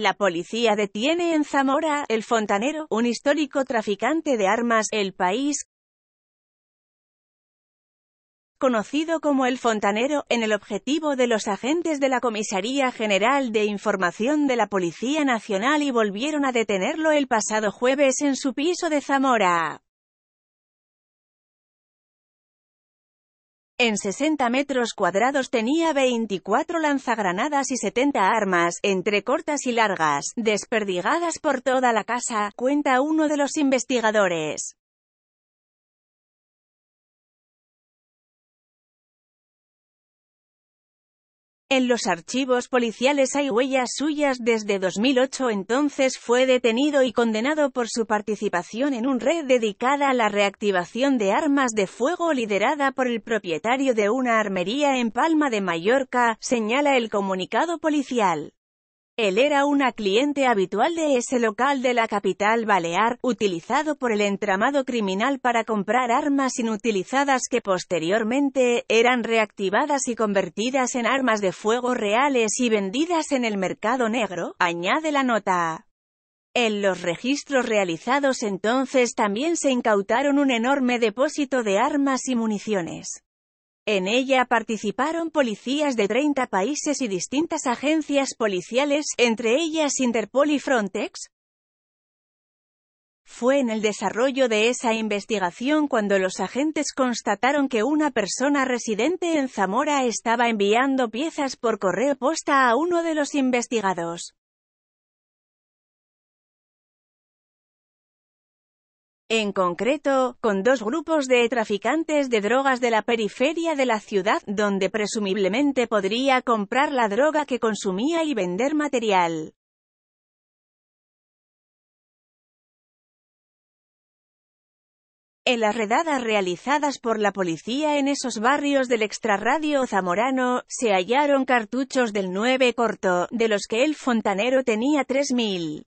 La policía detiene en Zamora, el fontanero, un histórico traficante de armas, el país, conocido como el fontanero, en el objetivo de los agentes de la Comisaría General de Información de la Policía Nacional y volvieron a detenerlo el pasado jueves en su piso de Zamora. En 60 metros cuadrados tenía 24 lanzagranadas y 70 armas, entre cortas y largas, desperdigadas por toda la casa, cuenta uno de los investigadores. En los archivos policiales hay huellas suyas desde 2008 entonces fue detenido y condenado por su participación en un red dedicada a la reactivación de armas de fuego liderada por el propietario de una armería en Palma de Mallorca, señala el comunicado policial. Él era una cliente habitual de ese local de la capital balear, utilizado por el entramado criminal para comprar armas inutilizadas que posteriormente eran reactivadas y convertidas en armas de fuego reales y vendidas en el mercado negro, añade la nota. En los registros realizados entonces también se incautaron un enorme depósito de armas y municiones. En ella participaron policías de 30 países y distintas agencias policiales, entre ellas Interpol y Frontex. Fue en el desarrollo de esa investigación cuando los agentes constataron que una persona residente en Zamora estaba enviando piezas por correo posta a uno de los investigados. En concreto, con dos grupos de traficantes de drogas de la periferia de la ciudad, donde presumiblemente podría comprar la droga que consumía y vender material. En las redadas realizadas por la policía en esos barrios del extrarradio zamorano, se hallaron cartuchos del 9 corto, de los que el fontanero tenía 3.000.